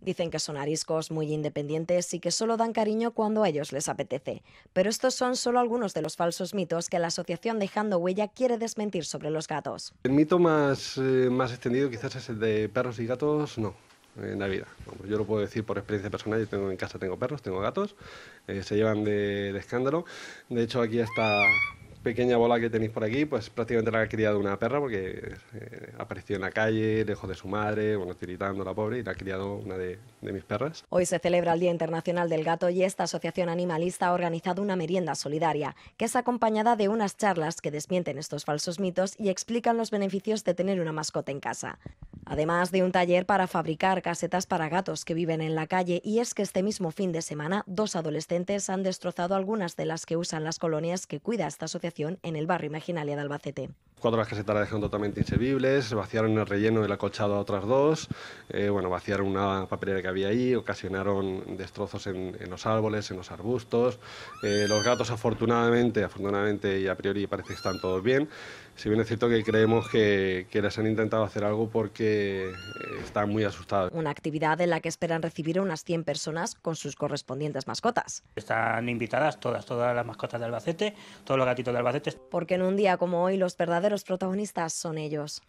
Dicen que son ariscos, muy independientes y que solo dan cariño cuando a ellos les apetece. Pero estos son solo algunos de los falsos mitos que la asociación Dejando Huella quiere desmentir sobre los gatos. El mito más, eh, más extendido quizás es el de perros y gatos, no. En la vida. Yo lo puedo decir por experiencia personal. Yo tengo en casa tengo perros, tengo gatos, eh, se llevan de, escándalo. De hecho, aquí está pequeña bola que tenéis por aquí, pues prácticamente la ha criado una perra porque eh, apareció en la calle, lejos de su madre, bueno, tiritando la pobre y la ha criado una de, de mis perras. Hoy se celebra el Día Internacional del Gato y esta asociación animalista ha organizado una merienda solidaria que es acompañada de unas charlas que desmienten estos falsos mitos y explican los beneficios de tener una mascota en casa además de un taller para fabricar casetas para gatos que viven en la calle. Y es que este mismo fin de semana, dos adolescentes han destrozado algunas de las que usan las colonias que cuida esta asociación en el barrio imaginario de Albacete cuatro de las casetas dejaron totalmente inservibles, vaciaron el relleno del acolchado a otras dos, eh, bueno, vaciaron una papelera que había ahí, ocasionaron destrozos en, los árboles, en los arbustos. Eh, los gatos, afortunadamente, afortunadamente y a priori parece que están todos bien. Si bien es cierto que creemos que, que les han intentado hacer algo porque están muy asustados. Una actividad en la que esperan recibir a unas 100 personas con sus correspondientes mascotas. Están invitadas todas, todas las mascotas de Albacete, todos los gatitos de Albacete. Porque en un día como hoy los verdaderos protagonistas son ellos.